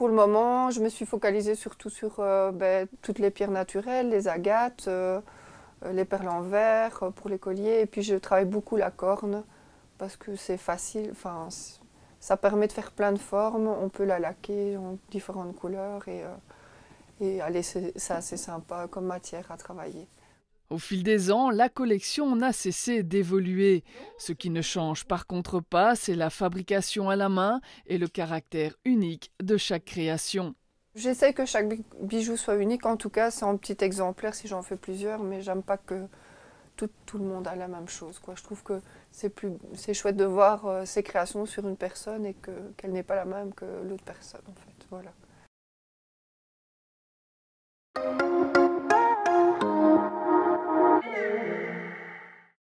Pour le moment, je me suis focalisée surtout sur euh, ben, toutes les pierres naturelles, les agates, euh, euh, les perles en verre pour les colliers. Et puis je travaille beaucoup la corne parce que c'est facile. ça permet de faire plein de formes. On peut la laquer en différentes couleurs et, ça, c'est sympa comme matière à travailler. Au fil des ans, la collection n'a cessé d'évoluer. Ce qui ne change par contre pas, c'est la fabrication à la main et le caractère unique de chaque création. J'essaie que chaque bijou soit unique, en tout cas c'est un petit exemplaire si j'en fais plusieurs, mais j'aime pas que tout, le monde a la même chose. Quoi. Je trouve que c'est plus chouette de voir ces euh, créations sur une personne et qu'elle n'est pas la même que l'autre personne en fait. Voilà.